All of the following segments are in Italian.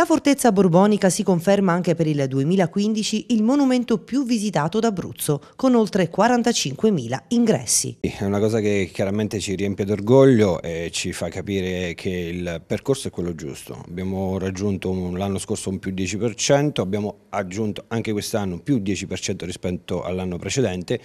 La fortezza borbonica si conferma anche per il 2015 il monumento più visitato d'Abruzzo, con oltre 45.000 ingressi. È una cosa che chiaramente ci riempie d'orgoglio e ci fa capire che il percorso è quello giusto. Abbiamo raggiunto l'anno scorso un più 10%, abbiamo aggiunto anche quest'anno un più 10% rispetto all'anno precedente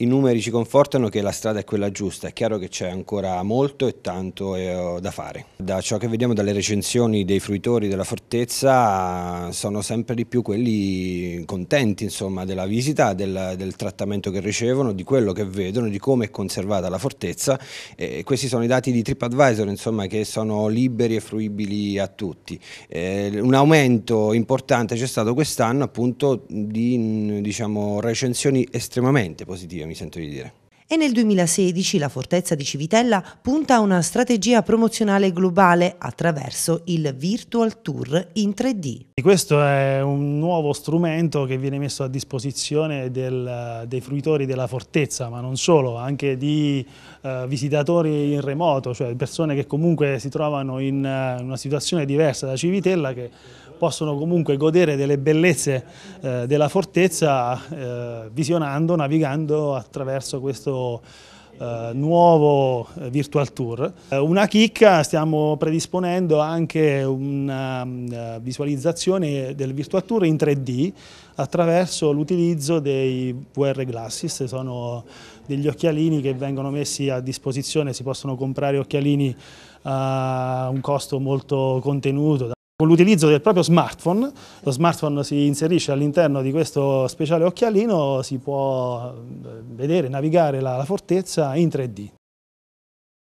i numeri ci confortano che la strada è quella giusta, è chiaro che c'è ancora molto e tanto eh, da fare. Da ciò che vediamo dalle recensioni dei fruitori della fortezza sono sempre di più quelli contenti insomma, della visita, del, del, trattamento che ricevono, di quello che vedono, di come è conservata la fortezza e questi sono i dati di TripAdvisor insomma, che sono liberi e fruibili a tutti. Eh, un aumento importante c'è stato quest'anno appunto di diciamo, recensioni estremamente positive mi sento di dire e nel 2016 la fortezza di Civitella punta a una strategia promozionale globale attraverso il Virtual Tour in 3D. questo è un nuovo strumento che viene messo a disposizione del, dei fruitori della fortezza, ma non solo, anche di uh, visitatori in remoto, cioè persone che comunque si trovano in uh, una situazione diversa da Civitella che possono comunque godere delle bellezze eh, della fortezza eh, visionando, navigando attraverso questo questo eh, nuovo eh, Virtual Tour. Eh, una chicca, stiamo predisponendo anche una mm, eh, visualizzazione del Virtual Tour in 3D attraverso l'utilizzo dei VR Glasses, sono degli occhialini che vengono messi a disposizione, si possono comprare occhialini a un costo molto contenuto, con l'utilizzo del proprio smartphone, lo smartphone si inserisce all'interno di questo speciale occhialino, si può eh, vedere, navigare la fortezza in 3D.